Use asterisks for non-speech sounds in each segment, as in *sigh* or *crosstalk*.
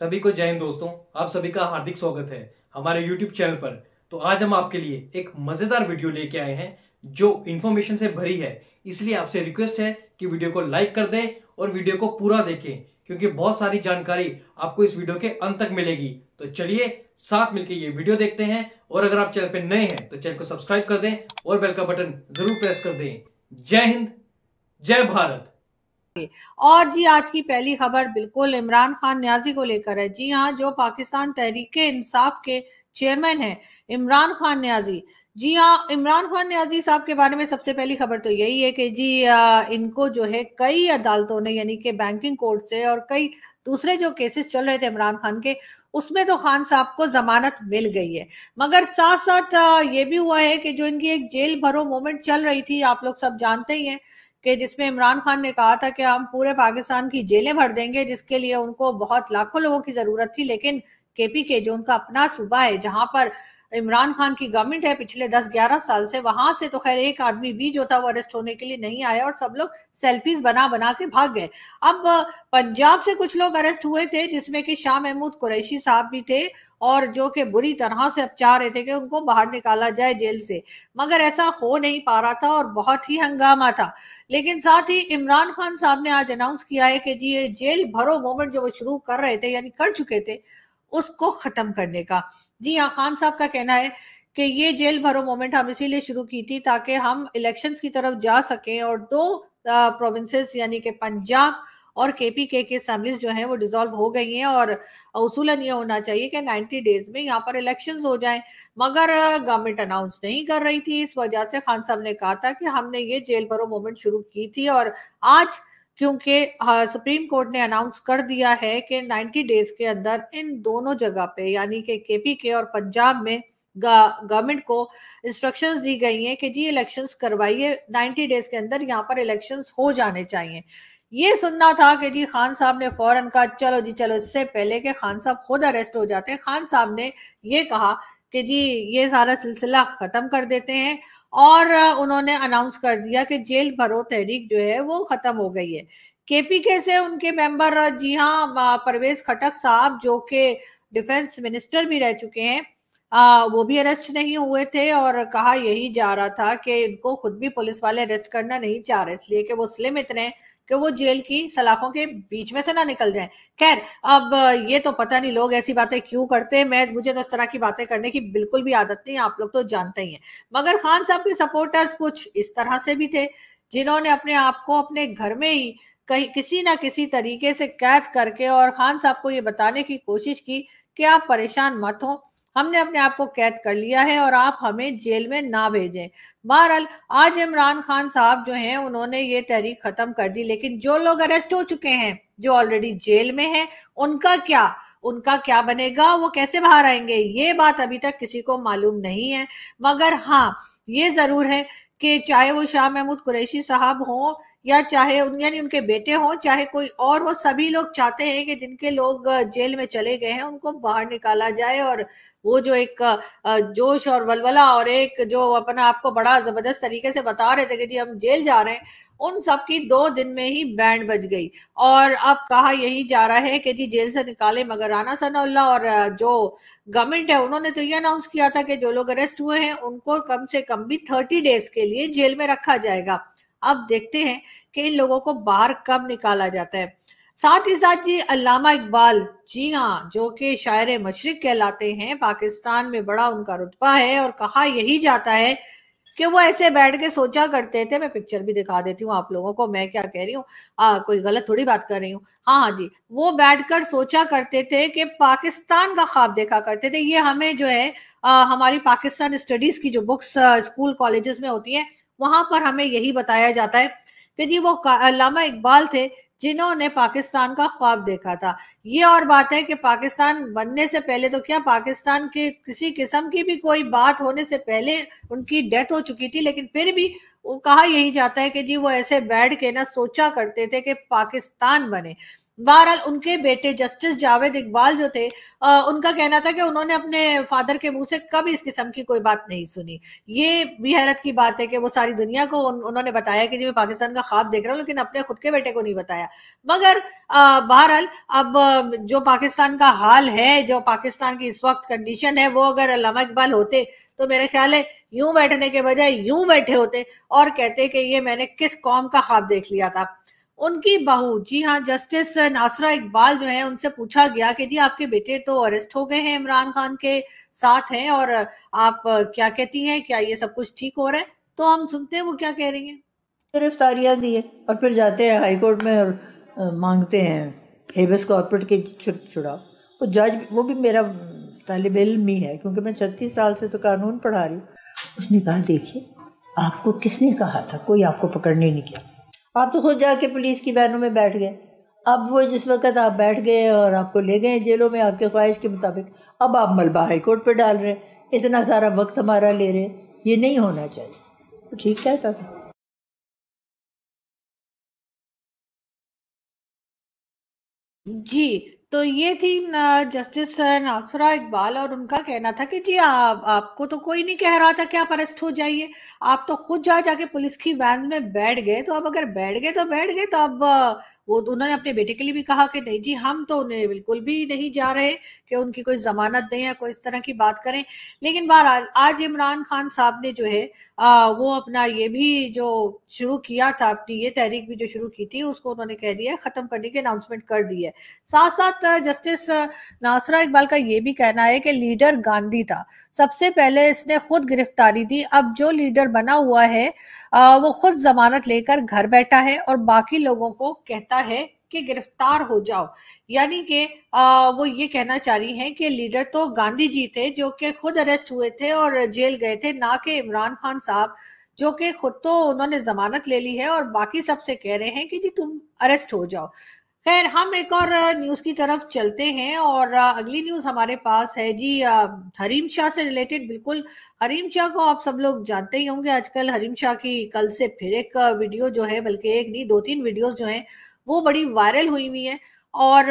सभी को जय हिंद दोस्तों आप सभी का हार्दिक स्वागत है हमारे यूट्यूब चैनल पर तो आज हम आपके लिए एक मजेदार वीडियो लेके आए हैं जो इन्फॉर्मेशन से भरी है इसलिए आपसे रिक्वेस्ट है कि वीडियो को लाइक कर दें और वीडियो को पूरा देखें क्योंकि बहुत सारी जानकारी आपको इस वीडियो के अंत तक मिलेगी तो चलिए साथ मिलकर ये वीडियो देखते हैं और अगर आप चैनल पर नए हैं तो चैनल को सब्सक्राइब कर दें और बेल का बटन जरूर प्रेस कर दें जय हिंद जय भारत और जी आज की पहली खबर बिल्कुल इमरान खान न्याजी को लेकर है जी हाँ जो पाकिस्तान तहरीक इंसाफ के चेयरमैन है इमरान खान न्याजी जी हाँ इमरान खान न्याजी साहब के बारे में सबसे पहली खबर तो यही है कि जी आ, इनको जो है कई अदालतों ने यानी कि बैंकिंग कोर्ट से और कई दूसरे जो केसेस चल रहे थे इमरान खान के उसमें तो खान साहब को जमानत मिल गई है मगर साथ साथ ये भी हुआ है कि जो इनकी एक जेल भरो मोमेंट चल रही थी आप लोग सब जानते ही हैं कि जिसमें इमरान खान ने कहा था कि हम पूरे पाकिस्तान की जेलें भर देंगे जिसके लिए उनको बहुत लाखों लोगों की जरूरत थी लेकिन केपी के जो उनका अपना सूबा है जहां पर तो इमरान खान की गवर्नमेंट है पिछले 10-11 साल से वहां से तो खैर एक आदमी भी जो था वो अरेस्ट होने के लिए नहीं आया और सब लोग सेल्फीज बना बना के भाग गए अब पंजाब से कुछ लोग अरेस्ट हुए थे जिसमें कि शाह महमूद कुरैशी साहब भी थे और जो कि बुरी तरह से अब चाह रहे थे कि उनको बाहर निकाला जाए जेल से मगर ऐसा हो नहीं पा रहा था और बहुत ही हंगामा था लेकिन साथ ही इमरान खान साहब ने आज अनाउंस किया है कि जी ये जेल भरो मोमेंट जो वो शुरू कर रहे थे यानी कर चुके थे उसको खत्म करने का जी हाँ खान साहब का कहना है कि ये जेल भरो मोमेंट हम इसीलिए शुरू की थी ताकि हम इलेक्शंस की तरफ जा सकें और दो प्रोविंसेस यानी कि पंजाब और केपीके के असम्बलीज जो हैं वो डिसॉल्व हो गई हैं और असूलन ये होना चाहिए कि 90 डेज में यहाँ पर इलेक्शंस हो जाएं मगर गवर्नमेंट अनाउंस नहीं कर रही थी इस वजह से खान साहब ने कहा था कि हमने ये जेल भरो मूवमेंट शुरू की थी और आज क्योंकि सुप्रीम कोर्ट ने अनाउंस कर दिया है कि 90 डेज के अंदर इन दोनों जगह पे यानी कि केपी के और पंजाब में गवर्नमेंट को इंस्ट्रक्शंस दी गई हैं कि जी इलेक्शंस करवाइए 90 डेज के अंदर यहाँ पर इलेक्शंस हो जाने चाहिए ये सुनना था कि जी खान साहब ने फौरन कहा चलो जी चलो इससे पहले कि खान साहब खुद अरेस्ट हो जाते हैं खान साहब ने ये कहा कि जी ये सारा सिलसिला खत्म कर देते हैं और उन्होंने अनाउंस कर दिया कि जेल भरो तहरीक जो है वो खत्म हो गई है केपी के से उनके मेंबर जी हाँ परवेज खटक साहब जो के डिफेंस मिनिस्टर भी रह चुके हैं आ, वो भी अरेस्ट नहीं हुए थे और कहा यही जा रहा था कि इनको खुद भी पुलिस वाले अरेस्ट करना नहीं चाह रहे इसलिए कि वो स्लिम इतने हैं कि वो जेल की सलाखों के बीच में से ना निकल जाए खैर अब ये तो पता नहीं लोग ऐसी बातें क्यों करते हैं मैं मुझे तो इस तरह की बातें करने की बिल्कुल भी आदत नहीं आप लोग तो जानते ही हैं मगर खान साहब के सपोर्टर्स कुछ इस तरह से भी थे जिन्होंने अपने आप को अपने घर में ही कहीं किसी ना किसी तरीके से कैद करके और खान साहब को ये बताने की कोशिश की कि आप परेशान मत हो हमने अपने आप को कैद कर लिया है और आप हमें जेल में ना भेजें बहरहाल आज इमरान खान साहब जो हैं उन्होंने ये तहरीक खत्म कर दी लेकिन जो लोग अरेस्ट हो चुके हैं जो ऑलरेडी जेल में हैं उनका क्या उनका क्या बनेगा वो कैसे बाहर आएंगे ये बात अभी तक किसी को मालूम नहीं है मगर हाँ ये जरूर है कि चाहे वो शाह महमूद कुरैशी साहब हों या चाहे उन यानी उनके बेटे हों चाहे कोई और हो सभी लोग चाहते हैं कि जिनके लोग जेल में चले गए हैं उनको बाहर निकाला जाए और वो जो एक जोश और वलवला और एक जो अपना आपको बड़ा जबरदस्त तरीके से बता रहे थे कि जी हम जेल जा रहे हैं उन सब की दो दिन में ही बैंड बज गई और अब कहा यही जा रहा है कि जी जेल से निकाले मगर राना सनाउल्ला और जो गवर्नमेंट है उन्होंने तो ये अनाउंस किया था कि जो लोग अरेस्ट हुए हैं उनको कम से कम भी थर्टी डेज के लिए जेल में रखा जाएगा अब देखते हैं कि इन लोगों को बाहर कब निकाला जाता है साथ ही साथ जी अलामा इकबाल जी हाँ जो कि शायर मशरक कहलाते हैं पाकिस्तान में बड़ा उनका रुतबा है और कहा यही जाता है कि वो ऐसे बैठ के सोचा करते थे मैं पिक्चर भी दिखा देती हूँ आप लोगों को मैं क्या कह रही हूँ हाँ, कोई गलत थोड़ी बात कर रही हूँ हाँ हाँ जी वो बैठकर सोचा करते थे कि पाकिस्तान का ख्वाब देखा करते थे ये हमें जो है आ, हमारी पाकिस्तान स्टडीज की जो बुक्स स्कूल कॉलेजेस में होती हैं वहां पर हमें यही बताया जाता है कि जी वो अलामा इकबाल थे जिन्होंने पाकिस्तान का ख्वाब देखा था ये और बात है कि पाकिस्तान बनने से पहले तो क्या पाकिस्तान के किसी किस्म की भी कोई बात होने से पहले उनकी डेथ हो चुकी थी लेकिन फिर भी वो कहा यही जाता है कि जी वो ऐसे बैठ के ना सोचा करते थे कि पाकिस्तान बने बहरहाल उनके बेटे जस्टिस जावेद इकबाल जो थे आ, उनका कहना था कि उन्होंने अपने फादर के मुंह से कभी इस किस्म की कोई बात नहीं सुनी ये भी हैरत की बात है कि वो सारी दुनिया को उन, उन्होंने बताया कि जी मैं पाकिस्तान का ख्वाब देख रहा हूँ लेकिन अपने खुद के बेटे को नहीं बताया मगर बहरहाल अब जो पाकिस्तान का हाल है जो पाकिस्तान की इस वक्त कंडीशन है वो अगर अलामा इकबाल होते तो मेरे ख्याल है यूं बैठने के बजाय यूं बैठे होते और कहते कि ये मैंने किस कौम का ख्वाब देख लिया था उनकी बहू जी हाँ जस्टिस नासरा इकबाल जो है उनसे पूछा गया कि जी आपके बेटे तो अरेस्ट हो गए हैं इमरान खान के साथ हैं और आप क्या कहती हैं क्या ये सब कुछ ठीक हो रहा है तो हम सुनते हैं वो क्या कह रही हैं गिरफ्तारियाँ दिए और फिर जाते हैं हाई कोर्ट में और मांगते हैं हेबस कॉर्पोरेट के छुड़ाव वो जज वो भी मेरा तालब इलम ही है क्योंकि मैं छत्तीस साल से तो कानून पढ़ा रही हूँ उसने कहा देखिए आपको किसने कहा था कोई आपको पकड़ने नहीं किया आप तो खुद जाके पुलिस की वैनों में बैठ गए अब वो जिस वक्त आप बैठ गए और आपको ले गए जेलों में आपके ख्वाहिश के मुताबिक अब आप मलबा हाई कोर्ट पर डाल रहे हैं इतना सारा वक्त हमारा ले रहे हैं ये नहीं होना चाहिए ठीक है तब जी तो ये थी जस्टिस नासरा इकबाल और उनका कहना था कि जी आप आपको तो कोई नहीं कह रहा था कि आप अरेस्ट हो जाइए आप तो खुद जा जाके पुलिस की वैन में बैठ गए तो अब अगर बैठ गए तो बैठ गए तो अब वो उन्होंने अपने बेटे के लिए भी कहा कि नहीं जी हम तो उन्हें बिल्कुल भी नहीं जा रहे कि उनकी कोई जमानत दें या कोई इस तरह की बात करें लेकिन बहरहाल आज इमरान खान साहब ने जो है आ, वो अपना ये भी जो शुरू किया था अपनी ये तहरीक भी जो शुरू की थी उसको उन्होंने कह दिया खत्म करने की अनाउंसमेंट कर दी है साथ साथ जस्टिस नासरा इकबाल का ये भी कहना है कि लीडर गांधी था सबसे पहले इसने खुद गिरफ्तारी दी अब जो लीडर बना हुआ है आ, वो खुद जमानत लेकर घर बैठा है और बाकी लोगों को कहता कहता है कि गिरफ्तार हो जाओ यानी कि वो ये कहना चाह रही हैं कि लीडर तो गांधी जी थे जो कि खुद अरेस्ट हुए थे और जेल गए थे ना कि इमरान खान साहब जो कि खुद तो उन्होंने जमानत ले ली है और बाकी सब से कह रहे हैं कि जी तुम अरेस्ट हो जाओ खैर हम एक और न्यूज की तरफ चलते हैं और अगली न्यूज हमारे पास है जी हरीम शाह से रिलेटेड बिल्कुल हरीम शाह को आप सब लोग जानते ही होंगे आजकल हरीम शाह की कल से फिर एक वीडियो जो है बल्कि एक नहीं दो तीन वीडियोस जो हैं वो बड़ी वायरल हुई हुई है और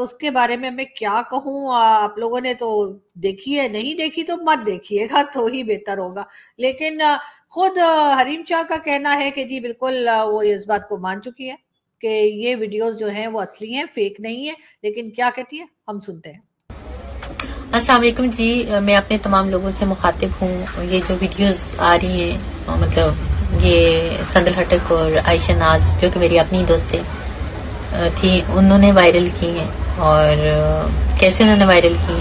उसके बारे में मैं क्या कहूँ आप लोगों ने तो देखी है नहीं देखी तो मत देखिएगा तो ही बेहतर होगा लेकिन खुद हरीम शाह का कहना है कि जी बिल्कुल वो इस बात को मान चुकी है कि ये वीडियोस जो हैं वो असली हैं फेक नहीं है लेकिन क्या कहती है हम सुनते हैं असलम जी मैं अपने तमाम लोगों से मुखातिब हूँ ये जो वीडियोस आ रही हैं मतलब ये संदल हटक और आयशा नाज जो कि मेरी अपनी दोस्तें थी उन्होंने वायरल की हैं और कैसे उन्होंने वायरल की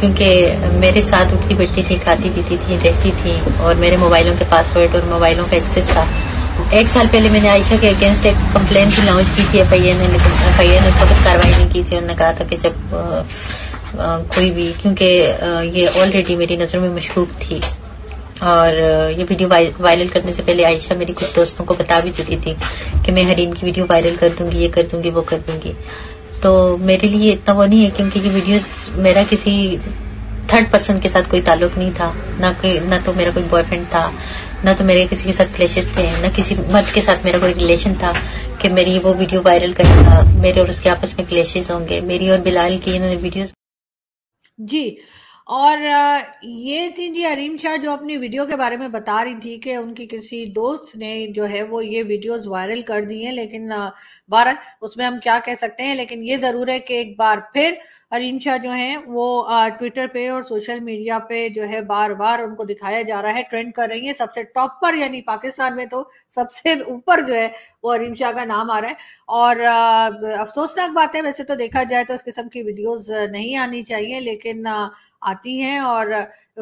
क्योंकि मेरे साथ उठती बैठती थी खाती पीती थी रहती थी और मेरे मोबाइलों के पासवर्ड और मोबाइलों का एक्सेस था एक साल पहले मैंने आयशा के अगेंस्ट एक कंप्लेंट भी लॉन्च की थी एफ आई ए ने लेकिन एफ आई ए ने उस वक्त कार्रवाई नहीं की थी उन्होंने कहा था कि जब आ, आ, कोई भी क्योंकि ये ऑलरेडी मेरी नज़र में मशकूक थी और ये वीडियो वायरल करने से पहले आयशा मेरी कुछ दोस्तों को बता भी चुकी थी कि मैं हरीम की वीडियो वायरल कर दूंगी ये कर दूंगी वो कर दूंगी तो मेरे लिए इतना वो नहीं है क्योंकि ये वीडियो मेरा किसी थर्ड पर्सन के साथ कोई ताल्लुक नहीं था ना कोई ना तो मेरा कोई बॉयफ्रेंड था ना तो मेरे किसी के साथ क्लेशेस थे ना किसी मर्द के साथ मेरा कोई रिलेशन था कि मेरी वो वीडियो वायरल करेगा मेरे और उसके आपस में क्लेशेस होंगे मेरी और बिलाल की इन्होंने वीडियो जी और ये थी जी अरीम शाह जो अपनी वीडियो के बारे में बता रही थी कि उनकी किसी दोस्त ने जो है वो ये वीडियोस वायरल कर दी हैं लेकिन भारत उसमें हम क्या कह सकते हैं लेकिन ये ज़रूर है कि एक बार फिर हरीम शाह जो हैं वो ट्विटर पे और सोशल मीडिया पे जो है बार बार उनको दिखाया जा रहा है ट्रेंड कर रही है सबसे टॉप पर यानी पाकिस्तान में तो सबसे ऊपर जो है वो हरीम शाह का नाम आ रहा है और अफसोसनाक बात है वैसे तो देखा जाए तो इस किस्म की वीडियोस नहीं आनी चाहिए लेकिन आती हैं और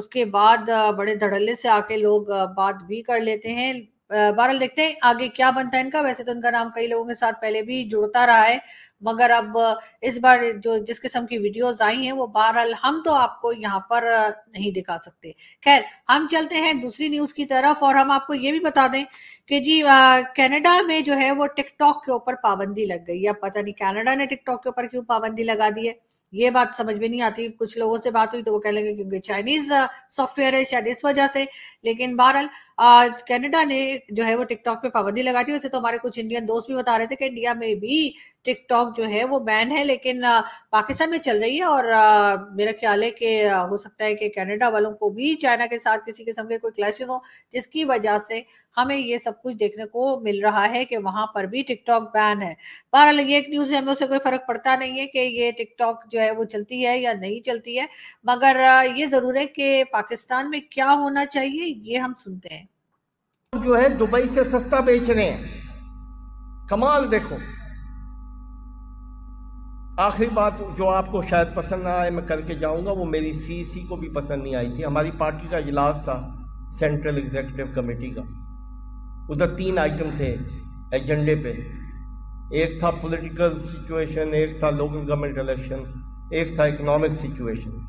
उसके बाद बड़े धड़ल्ले से आके लोग बात भी कर लेते हैं बहरल देखते हैं आगे क्या बनता है इनका वैसे तो इनका नाम कई लोगों के साथ पहले भी जुड़ता रहा है मगर अब इस बार जो जिस किस्म की वीडियोस आई हैं वो बहरहाल हम तो आपको यहाँ पर नहीं दिखा सकते खैर हम चलते हैं दूसरी न्यूज की तरफ और हम आपको ये भी बता दें कि जी कनाडा में जो है वो टिकटॉक के ऊपर पाबंदी लग गई अब पता नहीं कनाडा ने टिकटॉक के ऊपर क्यों पाबंदी लगा दी है ये बात समझ में नहीं आती कुछ लोगों से बात हुई तो वो कह लेंगे क्योंकि चाइनीज सॉफ्टवेयर है शायद इस वजह से लेकिन बहरहाल कनाडा ने जो है वो टिकटॉक पे पाबंदी लगा दी उसे तो हमारे कुछ इंडियन दोस्त भी बता रहे थे कि इंडिया में भी टिकटॉक जो है वो बैन है लेकिन पाकिस्तान में चल रही है और मेरा ख्याल है कि हो सकता है कि कनाडा वालों को भी चाइना के साथ किसी किस्म के कोई क्लैशेस हो जिसकी वजह से हमें ये सब कुछ देखने को मिल रहा है कि वहां पर भी टिकटॉक बैन है बहरहाल ये एक न्यूज है हमें उससे कोई फर्क पड़ता नहीं है कि ये टिकटॉक जो है वो चलती है या नहीं चलती है मगर ये जरूर है कि पाकिस्तान में क्या होना चाहिए ये हम सुनते हैं जो है दुबई से सस्ता बेच रहे हैं कमाल देखो आखिरी बात जो आपको शायद पसंद ना आए मैं करके जाऊंगा वो मेरी सीसी को भी पसंद नहीं आई थी हमारी पार्टी का इजलास था सेंट्रल एग्जीक्यूटिव कमेटी का उधर तीन आइटम थे एजेंडे पे एक था पॉलिटिकल सिचुएशन एक था लोकल गवर्नमेंट इलेक्शन एक था इकोनॉमिक सिचुएशन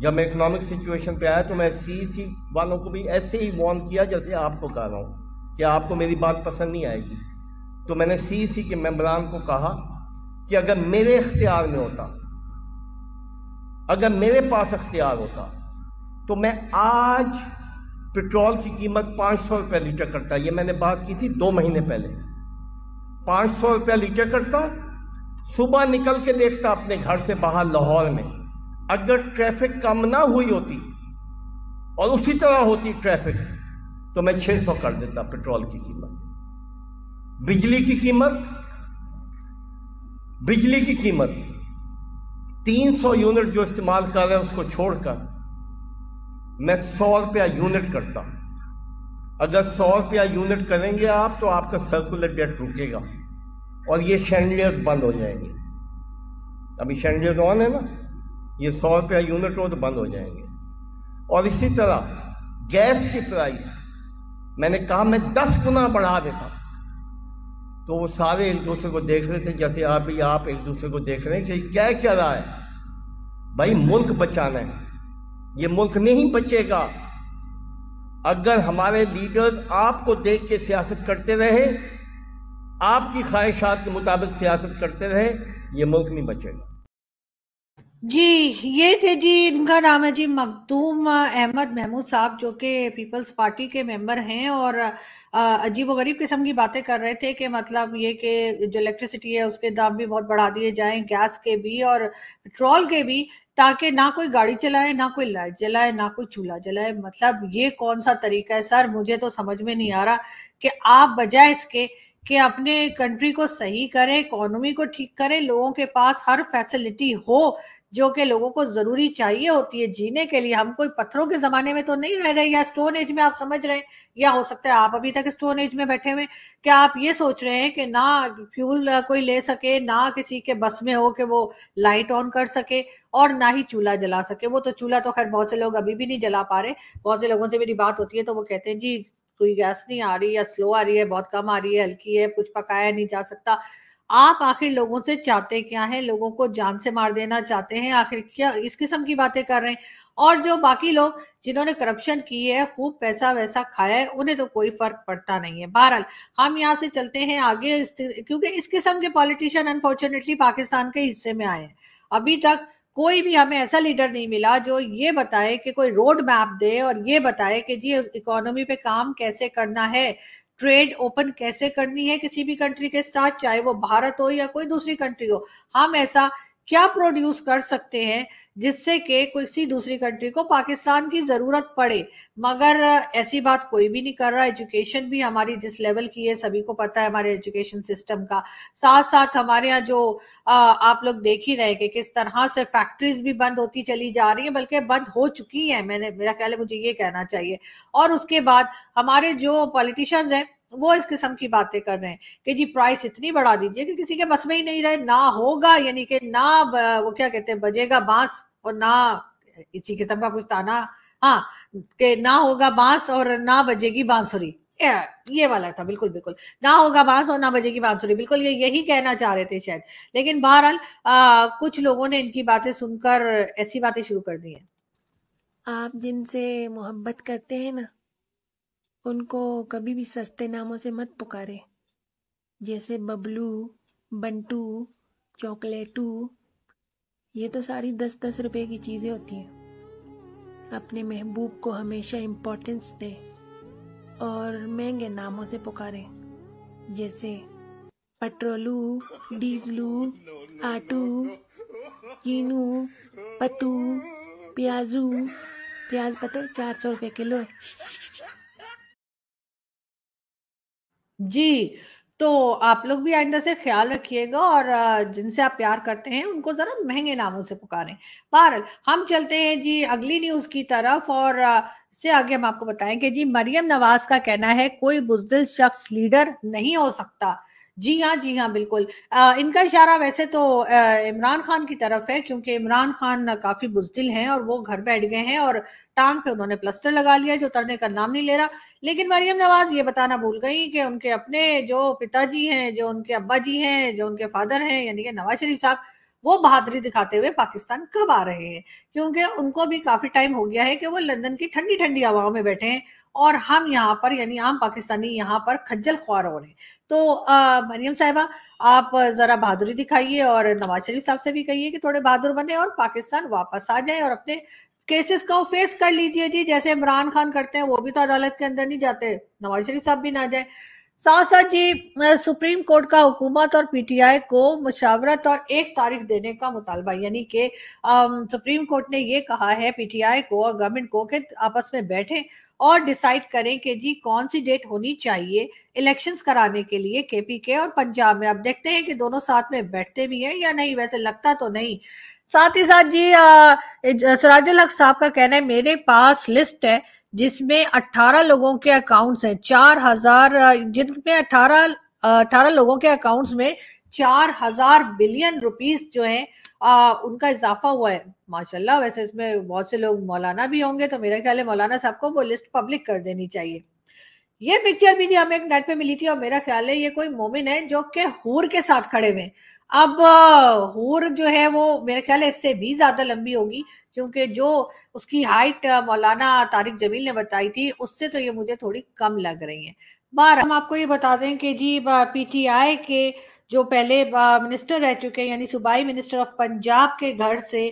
जब मैं इकोनॉमिक सिचुएशन पे आया तो मैं सी सी वालों को भी ऐसे ही वॉर्न किया जैसे आपको कह रहा हूँ कि आपको मेरी बात पसंद नहीं आएगी तो मैंने सी सी के मेम्बरान को कहा कि अगर मेरे इख्तियार में होता अगर मेरे पास अख्तियार होता तो मैं आज पेट्रोल की कीमत पाँच सौ रुपये लीटर करता ये मैंने बात की थी दो महीने पहले पाँच सौ रुपया लीटर करता सुबह निकल के देखता अपने घर से बाहर लाहौर में अगर ट्रैफिक कम ना हुई होती और उसी तरह होती ट्रैफिक तो मैं 600 कर देता पेट्रोल की कीमत बिजली की कीमत बिजली की कीमत 300 यूनिट जो इस्तेमाल कर रहे हैं उसको छोड़कर मैं सौ रुपया यूनिट करता अगर सौ रुपया यूनिट करेंगे आप तो आपका सर्कुलर डेट रुकेगा और ये शैंडलियर्स बंद हो जाएंगे अभी शैंडलियर्स ऑन है ना ये सौ रुपया यूनिट हो तो बंद हो जाएंगे और इसी तरह गैस की प्राइस मैंने कहा मैं दस गुना बढ़ा देता तो वो सारे एक दूसरे को देख रहे थे जैसे आप भी आप एक दूसरे को देख रहे हैं कि क्या क्या रहा है भाई मुल्क बचाना है ये मुल्क नहीं बचेगा अगर हमारे लीडर्स आपको देख के सियासत करते रहे आपकी ख्वाहिशात के मुताबिक सियासत करते रहे ये मुल्क नहीं बचेगा जी ये थे जी इनका नाम है जी मखदूम अहमद महमूद साहब जो कि पीपल्स पार्टी के मेंबर हैं और अजीब गरीब किस्म की बातें कर रहे थे कि मतलब ये कि जो इलेक्ट्रिसिटी है उसके दाम भी बहुत बढ़ा दिए जाएं गैस के भी और पेट्रोल के भी ताकि ना कोई गाड़ी चलाए ना कोई लाइट जलाए ना कोई चूल्हा जलाए मतलब ये कौन सा तरीका है सर मुझे तो समझ में नहीं आ रहा कि आप बजाय इसके कि अपने कंट्री को सही करें इकोनॉमी को ठीक करें लोगों के पास हर फैसिलिटी हो जो कि लोगों को जरूरी चाहिए होती है जीने के लिए हम कोई पत्थरों के जमाने में तो नहीं रह रहे या स्टोन एज में आप समझ रहे हैं या हो सकता है आप अभी तक स्टोन एज में बैठे हुए क्या आप ये सोच रहे हैं कि ना फ्यूल कोई ले सके ना किसी के बस में हो कि वो लाइट ऑन कर सके और ना ही चूल्हा जला सके वो तो चूल्हा तो खैर बहुत से लोग अभी भी नहीं जला पा रहे बहुत से लोगों से मेरी बात होती है तो वो कहते हैं जी कोई गैस नहीं आ रही या स्लो आ रही है बहुत कम आ रही है हल्की है कुछ पकाया नहीं जा सकता आप आखिर लोगों से चाहते क्या है लोगों को जान से मार देना चाहते हैं आखिर क्या इस किस्म की बातें कर रहे हैं और जो बाकी लोग जिन्होंने करप्शन की है खूब पैसा वैसा खाया है उन्हें तो कोई फर्क पड़ता नहीं है बहरहाल हम यहाँ से चलते हैं आगे क्योंकि इस किस्म के पॉलिटिशियन अनफॉर्चुनेटली पाकिस्तान के हिस्से में आए हैं अभी तक कोई भी हमें ऐसा लीडर नहीं मिला जो ये बताए कि कोई रोड मैप दे और ये बताए कि जी इकोनॉमी पे काम कैसे करना है ट्रेड ओपन कैसे करनी है किसी भी कंट्री के साथ चाहे वो भारत हो या कोई दूसरी कंट्री हो हम ऐसा क्या प्रोड्यूस कर सकते हैं जिससे कि किसी दूसरी कंट्री को पाकिस्तान की ज़रूरत पड़े मगर ऐसी बात कोई भी नहीं कर रहा एजुकेशन भी हमारी जिस लेवल की है सभी को पता है हमारे एजुकेशन सिस्टम का साथ साथ हमारे यहाँ जो आप लोग देख ही रहे कि किस तरह से फैक्ट्रीज भी बंद होती चली जा रही है बल्कि बंद हो चुकी है मैंने मेरा ख्याल है मुझे ये कहना चाहिए और उसके बाद हमारे जो पॉलिटिशियंस हैं वो इस किस्म की बातें कर रहे हैं कि जी प्राइस इतनी बढ़ा दीजिए कि किसी के बस में ही नहीं रहे ना होगा यानी कि ना वो क्या कहते हैं बजेगा बांस और ना इसी किस्म का कुछ ताना हाँ कि ना होगा बांस और ना बजेगी बांसुरी ये वाला था बिल्कुल बिल्कुल ना होगा बांस और ना बजेगी बांसुरी बिल्कुल ये यही कहना चाह रहे थे शायद लेकिन बहरहाल कुछ लोगों ने इनकी बातें सुनकर ऐसी बातें शुरू कर दी हैं आप जिनसे मोहब्बत करते हैं ना उनको कभी भी सस्ते नामों से मत पुकारे जैसे बबलू बंटू चॉकलेटू ये तो सारी दस दस रुपए की चीज़ें होती हैं अपने महबूब को हमेशा इम्पोर्टेंस दे और महंगे नामों से पुकारें जैसे पेट्रोलू डीजलू आटू कीनू पतू प्याजू प्याज पता है चार सौ रुपये किलो है जी, तो आप लोग भी आइंदा से ख्याल रखिएगा और जिनसे आप प्यार करते हैं उनको ज़रा महंगे नामों से पुकारें। बहरहाल हम चलते हैं जी अगली न्यूज़ की तरफ और से आगे हम आपको बताएं कि जी मरियम नवाज़ का कहना है कोई बुज़दिल शख्स लीडर नहीं हो सकता। जी हाँ जी हाँ बिल्कुल आ, इनका इशारा वैसे तो इमरान खान की तरफ है क्योंकि इमरान खान काफी बुजदिल हैं और वो घर बैठ गए हैं और टांग पे उन्होंने प्लस्टर लगा लिया जो तरने का नाम नहीं ले रहा लेकिन मरियम नवाज ये बताना भूल गई कि उनके अपने जो पिताजी हैं जो उनके अब्बा जी हैं जो उनके फादर हैं यानी कि नवाज शरीफ साहब वो बहादुरी दिखाते हुए पाकिस्तान कब आ रहे हैं क्योंकि उनको भी काफी टाइम हो गया है कि वो लंदन की ठंडी ठंडी हवाओं में बैठे हैं और हम यहाँ पर यानी आम पाकिस्तानी यहाँ पर खज्जल ख्वार हो रहे हैं तो मरियम साहिबा आप जरा बहादुरी दिखाइए और नवाज शरीफ साहब से भी कहिए कि थोड़े बहादुर बने और पाकिस्तान वापस आ जाए और अपने केसेस को फेस कर लीजिए जी जैसे इमरान खान करते हैं वो भी तो अदालत के अंदर नहीं जाते नवाज शरीफ साहब भी ना जाए साथ साथ जी सुप्रीम कोर्ट का हुकूमत और पीटीआई को मशावरत और एक तारीख देने का मुतालबा यानी कि सुप्रीम कोर्ट ने ये कहा है पीटीआई को और गवर्नमेंट को कि आपस में बैठें और डिसाइड करें कि जी कौन सी डेट होनी चाहिए इलेक्शंस कराने के लिए केपी के और पंजाब में अब देखते हैं कि दोनों साथ में बैठते भी हैं या नहीं वैसे लगता तो नहीं साथ ही साथ जी सराजुल हक साहब का कहना है मेरे पास लिस्ट है जिसमें 18 लोगों के अकाउंट्स हैं 4000 जिनमें 18 18 लोगों के अकाउंट्स में 4000 बिलियन रुपीस जो है आ, उनका इजाफा हुआ है माशाल्लाह वैसे इसमें बहुत से लोग मौलाना भी होंगे तो मेरा ख्याल है मौलाना साहब को वो लिस्ट पब्लिक कर देनी चाहिए ये पिक्चर भी जी हमें एक नेट पे मिली थी और मेरा ख्याल है ये कोई मोमिन है जो कि हूर के साथ खड़े हुए अब हूर जो है वो मेरे ख्याल है इससे भी ज्यादा लंबी होगी क्योंकि जो उसकी हाइट मौलाना तारिक जमील ने बताई थी उससे तो ये मुझे थोड़ी कम लग रही है बार हम आपको ये बता दें कि जी पीटीआई के जो पहले मिनिस्टर रह चुके हैं यानी सूबाई मिनिस्टर ऑफ पंजाब के घर से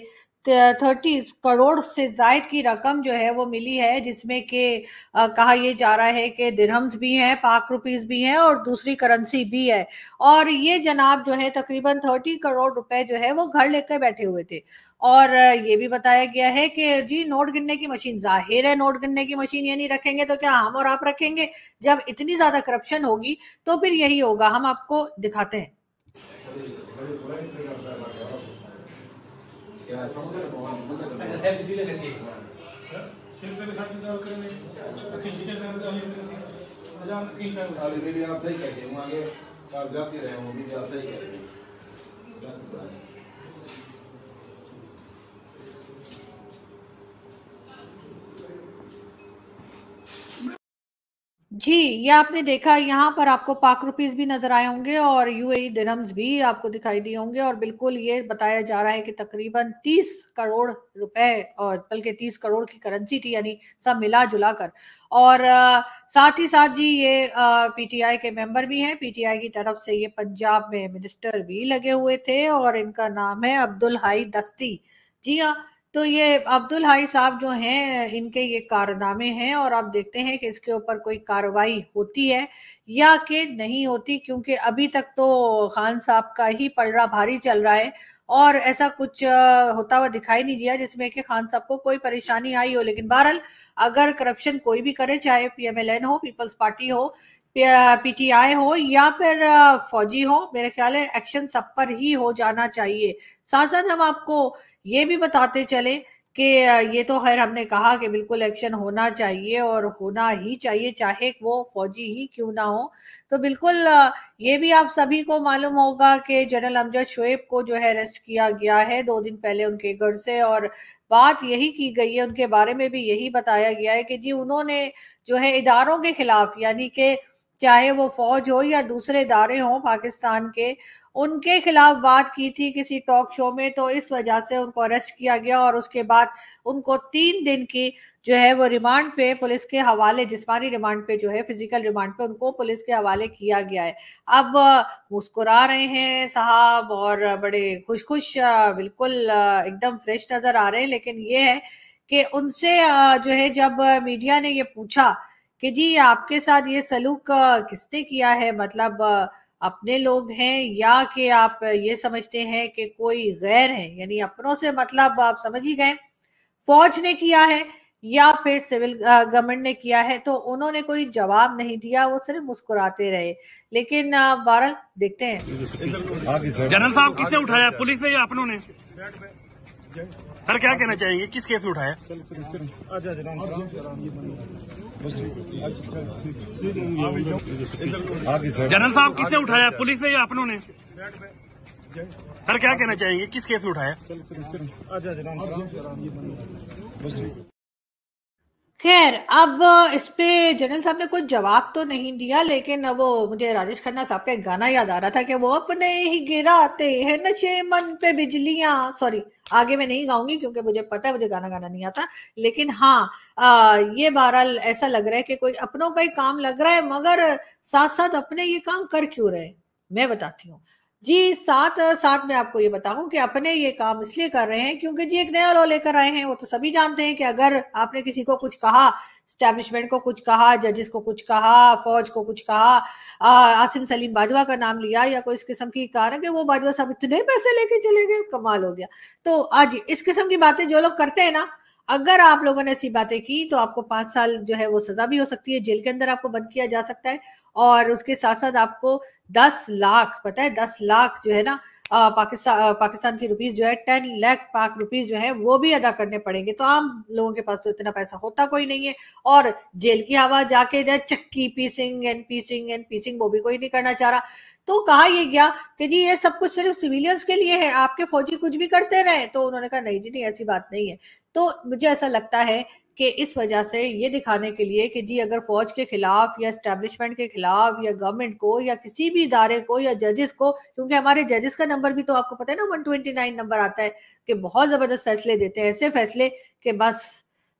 थर्टी करोड़ से जायद की रकम जो है वो मिली है जिसमें के आ, कहा यह जा रहा है कि दिरहम्स भी हैं पाक रुपीस भी हैं और दूसरी करेंसी भी है और ये जनाब जो है तकरीबन थर्टी करोड़ रुपए जो है वो घर लेकर बैठे हुए थे और ये भी बताया गया है कि जी नोट गिनने की मशीन जाहिर है नोट गिनने की मशीन ये नहीं रखेंगे तो क्या हम और आप रखेंगे जब इतनी ज्यादा करप्शन होगी तो फिर यही होगा हम आपको दिखाते हैं अच्छा दी लगा चाहिए साथ करेंगे मजा अभी आप सही कहते हैं आगे कागजात ही रहे भी आप सही कह रहे हैं जी ये आपने देखा यहाँ पर आपको पाक रुपीस भी नजर आए होंगे और यूएई दिरहम्स भी आपको दिखाई दिए होंगे और बिल्कुल ये बताया जा रहा है कि तकरीबन 30 करोड़ रुपए और बल्कि 30 करोड़ की करेंसी थी यानी सब मिला जुला कर और आ, साथ ही साथ जी ये पीटीआई के मेंबर भी हैं पीटीआई की तरफ से ये पंजाब में मिनिस्टर भी लगे हुए थे और इनका नाम है अब्दुल हाई दस्ती जी हाँ तो ये अब्दुल हाई साहब जो हैं इनके ये कारनामे हैं और आप देखते हैं कि इसके ऊपर कोई कार्रवाई होती है या कि नहीं होती क्योंकि अभी तक तो खान साहब का ही पलड़ा भारी चल रहा है और ऐसा कुछ होता हुआ दिखाई नहीं दिया जिसमें कि खान साहब को कोई परेशानी आई हो लेकिन बहरहाल अगर करप्शन कोई भी करे चाहे पीएमएलएन हो पीपल्स पार्टी हो पीटीआई हो या फिर फौजी हो मेरे ख्याल है एक्शन सब पर ही हो जाना चाहिए साथ साथ हम आपको ये भी बताते चले कि ये तो खैर हमने कहा कि बिल्कुल एक्शन होना चाहिए और होना ही चाहिए चाहे वो फौजी ही क्यों ना हो तो बिल्कुल ये भी आप सभी को मालूम होगा कि जनरल अमजद शोएब को जो है अरेस्ट किया गया है दो दिन पहले उनके घर से और बात यही की गई है उनके बारे में भी यही बताया गया है कि जी उन्होंने जो है इदारों के खिलाफ यानी कि चाहे वो फौज हो या दूसरे इदारे हों पाकिस्तान के उनके खिलाफ बात की थी किसी टॉक शो में तो इस वजह से उनको अरेस्ट किया गया और उसके बाद उनको तीन दिन की जो है वो रिमांड पे पुलिस के हवाले जिस्मानी रिमांड पे जो है फिजिकल रिमांड पे उनको पुलिस के हवाले किया गया है अब मुस्कुरा रहे हैं साहब और बड़े खुश खुश बिल्कुल एकदम फ्रेश नजर आ रहे हैं लेकिन ये है कि उनसे जो है जब मीडिया ने ये पूछा कि जी आपके साथ ये सलूक किसने किया है मतलब अपने लोग हैं या कि आप ये समझते हैं कि कोई गैर है यानी अपनों से मतलब आप समझ ही गए फौज ने किया है या फिर सिविल गवर्नमेंट ने किया है तो उन्होंने कोई जवाब नहीं दिया वो सिर्फ मुस्कुराते रहे लेकिन बहरल देखते हैं जनरल साहब किसने उठाया पुलिस ने या अपनों ने सर क्या कहना चाहेंगे किस केस में उठाया जनरल साहब किसने उठाया पुलिस ने या अपनों ने सर क्या कहना चाहेंगे किस केस में उठाया खैर अब इस पे जनरल साहब ने कुछ जवाब तो नहीं दिया लेकिन वो मुझे राजेश खन्ना साहब का एक गाना याद आ रहा था कि वो अपने ही गिराते हैं नशे मन पे बिजलियां सॉरी आगे मैं नहीं गाऊंगी क्योंकि मुझे पता है मुझे गाना गाना नहीं आता लेकिन हाँ ये बहरहाल ऐसा लग रहा है कि कोई अपनों का ही काम लग रहा है मगर साथ साथ अपने ये काम कर क्यों रहे मैं बताती हूँ जी साथ साथ मैं आपको ये बताऊं कि अपने ये काम इसलिए कर रहे हैं क्योंकि जी एक नया लॉ लेकर आए हैं वो तो सभी जानते हैं कि अगर आपने किसी को कुछ कहा स्टैब्लिशमेंट को कुछ कहा जजिस को कुछ कहा फौज को कुछ कहा आसिम सलीम बाजवा का नाम लिया या कोई इस किस्म की कारण कि वो बाजवा साहब इतने पैसे लेके चले गए कमाल हो गया तो आज इस किस्म की बातें जो लोग करते हैं ना अगर आप लोगों ने ऐसी बातें की तो आपको पांच साल जो है वो सजा भी हो सकती है जेल के अंदर आपको बंद किया जा सकता है और उसके साथ साथ आपको दस लाख पता है दस लाख जो है ना पाकिस्तान पाकिस्तान की रुपीज जो है टेन लाख पाक रुपीज जो है वो भी अदा करने पड़ेंगे तो आम लोगों के पास तो इतना पैसा होता कोई नहीं है और जेल की हवा जाके जाए चक्की पीसिंग एंड पीसिंग एंड पीसिंग वो भी कोई नहीं करना चाह रहा तो कहा ये गया कि जी ये सब कुछ सिर्फ सिविलियंस के लिए है आपके फौजी कुछ भी करते रहे तो उन्होंने कहा नहीं जी नहीं ऐसी बात नहीं है तो मुझे ऐसा लगता है कि इस वजह से ये दिखाने के लिए कि जी अगर फौज के खिलाफ या इस्टेब्लिशमेंट के खिलाफ या गवर्नमेंट को या किसी भी इदारे को या जजेस को क्योंकि हमारे जजेस का नंबर भी तो आपको पता है ना 129 नंबर आता है कि बहुत ज़बरदस्त फैसले देते हैं ऐसे फैसले कि बस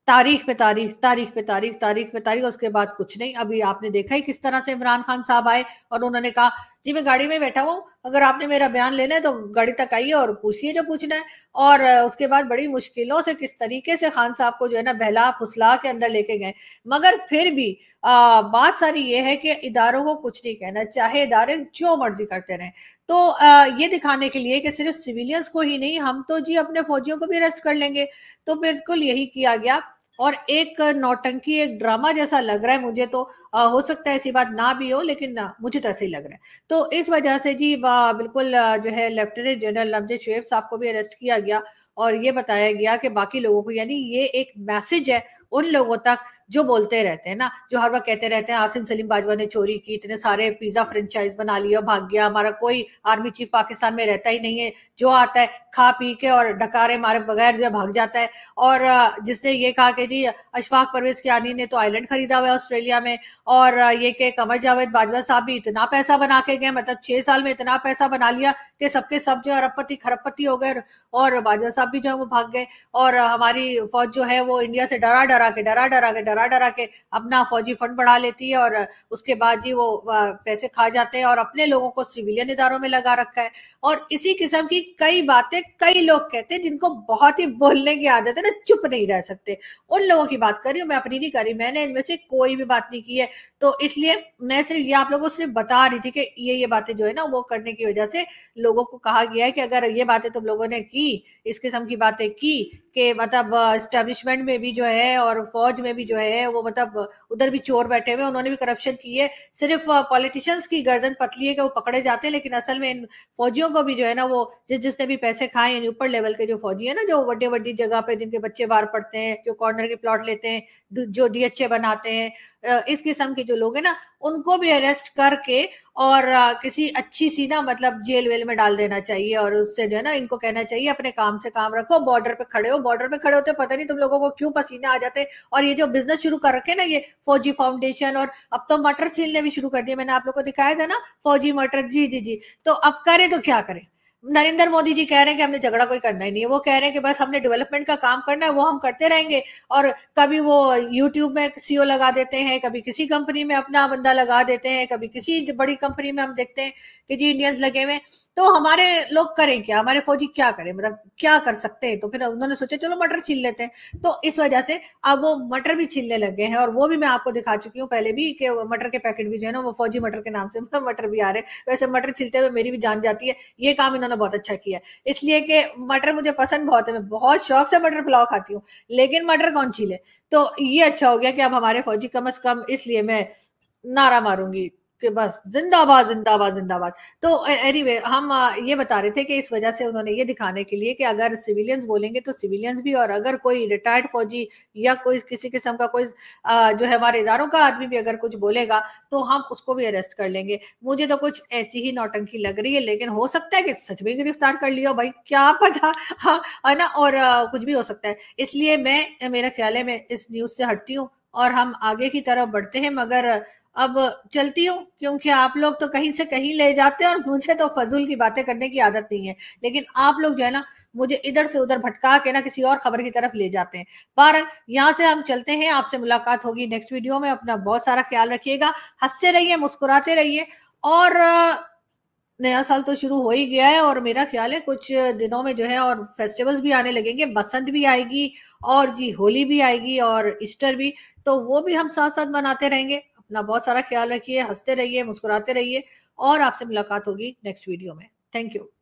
तारीख पे तारीख तारीख पे तारीख तारीख पे तारीख उसके बाद कुछ नहीं अभी आपने देखा ही किस तरह से इमरान खान साहब आए और उन्होंने कहा जी मैं गाड़ी में बैठा हूँ अगर आपने मेरा बयान लेना है तो गाड़ी तक आइए और पूछिए जो पूछना है और उसके बाद बड़ी मुश्किलों से किस तरीके से खान साहब को जो है ना बहला फुसला के अंदर लेके गए मगर फिर भी आ, बात सारी ये है कि इदारों को कुछ नहीं कहना चाहे इदारे जो मर्जी करते रहे तो आ, ये दिखाने के लिए कि सिर्फ सिविलियंस को ही नहीं हम तो जी अपने फौजियों को भी अरेस्ट कर लेंगे तो बिल्कुल यही किया गया और एक नौटंकी एक ड्रामा जैसा लग रहा है मुझे तो आ, हो सकता है ऐसी बात ना भी हो लेकिन मुझे तो ऐसे ही लग रहा है तो इस वजह से जी बिल्कुल जो है लेफ्टिनेंट जनरल नमजे शुएब साहब को भी अरेस्ट किया गया और ये बताया गया कि बाकी लोगों को यानी ये एक मैसेज है उन लोगों तक जो बोलते रहते हैं ना जो हर वक्त कहते रहते हैं आसिम सलीम बाजवा ने चोरी की इतने सारे पिज्जा फ्रेंचाइज बना लिया भाग गया हमारा कोई आर्मी चीफ पाकिस्तान में रहता ही नहीं है जो आता है खा पी के और डकारे मारे बगैर जो भाग जाता है और जिसने ये कहा कि जी अशफाक परवेज कियानी ने तो आइलैंड खरीदा हुआ है ऑस्ट्रेलिया में और ये कि कमर जावेद बाजवा साहब भी इतना पैसा बना के गए मतलब छह साल में इतना पैसा बना लिया के सबके सब जो अरबपति खरबपति हो गए और बाजवा साहब भी जो है वो भाग गए और हमारी फौज जो है वो इंडिया से डरा डरा के डरा डरा के डरा डरा के अपना फौजी फंड बढ़ा लेती है और उसके बाद जी वो पैसे खा जाते हैं और अपने लोगों को सिविलियन इधारों में लगा रखा है और इसी किस्म की कई बातें कई लोग कहते हैं जिनको बहुत ही बोलने की आदत है ना चुप नहीं रह सकते उन लोगों की बात कर रही हूँ मैं अपनी नहीं कर रही मैंने इनमें से कोई भी बात नहीं की है तो इसलिए मैं सिर्फ ये आप लोगों से बता रही थी कि ये ये बातें जो है ना वो करने की वजह से लोग लोगों को कहा गया है कि अगर ये बातें तुम लोगों ने की इस किस्म की बातें की के मतलब स्टैब्लिशमेंट में भी जो है और फौज में भी जो है वो मतलब उधर भी चोर बैठे हुए उन्होंने भी करप्शन की है सिर्फ पॉलिटिशियंस की गर्दन पतली है कि वो पकड़े जाते हैं लेकिन असल में इन फौजियों को भी जो है ना वो जिस जिसने भी पैसे खाए यानी ऊपर लेवल के जो फौजी है ना जो बड़ी बड़ी जगह पे जिनके बच्चे बाहर पड़ते हैं जो कॉर्नर के प्लॉट लेते हैं जो डीएचए बनाते हैं इस किस्म के जो लोग हैं ना उनको भी अरेस्ट करके और किसी अच्छी सी ना मतलब जेल वेल में डाल देना चाहिए और उससे जो है ना इनको कहना चाहिए अपने काम से काम रखो बॉर्डर पे खड़े हो बॉर्डर पे खड़े होते हैं पता नहीं तुम लोगों को क्यों पसीने आ जाते हैं और ये जो बिजनेस शुरू कर रखे ना ये फौजी फाउंडेशन और अब तो मटर छीलने भी शुरू कर दिए मैंने आप लोग को दिखाया था ना फौजी मटर जी जी जी तो अब करें तो क्या करें नरेंद्र मोदी जी कह रहे हैं कि हमने झगड़ा कोई करना ही नहीं है वो कह रहे हैं कि बस हमने डेवलपमेंट का काम करना है वो हम करते रहेंगे और कभी वो यूट्यूब में सीओ लगा देते हैं कभी किसी कंपनी में अपना बंदा लगा देते हैं कभी किसी बड़ी कंपनी में हम देखते हैं कि जी इंडियंस लगे हुए तो हमारे लोग करें क्या हमारे फौजी क्या करें मतलब क्या कर सकते हैं तो फिर उन्होंने सोचा चलो मटर छील लेते हैं तो इस वजह से अब वो मटर भी लग गए हैं और वो भी मैं आपको दिखा चुकी हूँ पहले भी कि मटर के पैकेट भी जो है ना वो फौजी मटर के नाम से *laughs* मटर भी आ रहे हैं वैसे मटर छीलते हुए मेरी भी जान जाती है ये काम इन्होंने बहुत अच्छा किया इसलिए कि मटर मुझे पसंद बहुत है मैं बहुत शौक से मटर पुलाव खाती हूँ लेकिन मटर कौन छीले तो ये अच्छा हो गया कि अब हमारे फौजी कम अज कम इसलिए मैं नारा मारूंगी कि बस जिंदाबाद जिंदाबाद जिंदाबाद तो एनीवे anyway, हम ये बता रहे थे कि इस वजह से उन्होंने ये दिखाने के लिए कि अगर सिविलियंस बोलेंगे तो सिविलियंस भी और अगर कोई रिटायर्ड फौजी या कोई किसी किस्म का कोई जो है हमारे इदारों का आदमी भी अगर कुछ बोलेगा तो हम उसको भी अरेस्ट कर लेंगे मुझे तो कुछ ऐसी ही नौटंकी लग रही है लेकिन हो सकता है कि सच में गिरफ्तार कर लिया भाई क्या पता हाँ, है ना और कुछ भी हो सकता है इसलिए मैं मेरा ख्याल है मैं इस न्यूज से हटती हूँ और हम आगे की तरफ बढ़ते हैं मगर अब चलती हूँ क्योंकि आप लोग तो कहीं से कहीं ले जाते हैं और मुझे तो फजूल की बातें करने की आदत नहीं है लेकिन आप लोग जो है ना मुझे इधर से उधर भटका के ना किसी और खबर की तरफ ले जाते हैं पर यहाँ से हम चलते हैं आपसे मुलाकात होगी नेक्स्ट वीडियो में अपना बहुत सारा ख्याल रखिएगा हंसते रहिए मुस्कुराते रहिए और नया साल तो शुरू हो ही गया है और मेरा ख्याल है कुछ दिनों में जो है और फेस्टिवल्स भी आने लगेंगे बसंत भी आएगी और जी होली भी आएगी और ईस्टर भी तो वो भी हम साथ साथ मनाते रहेंगे अपना बहुत सारा ख्याल रखिए हंसते रहिए मुस्कुराते रहिए और आपसे मुलाकात होगी नेक्स्ट वीडियो में थैंक यू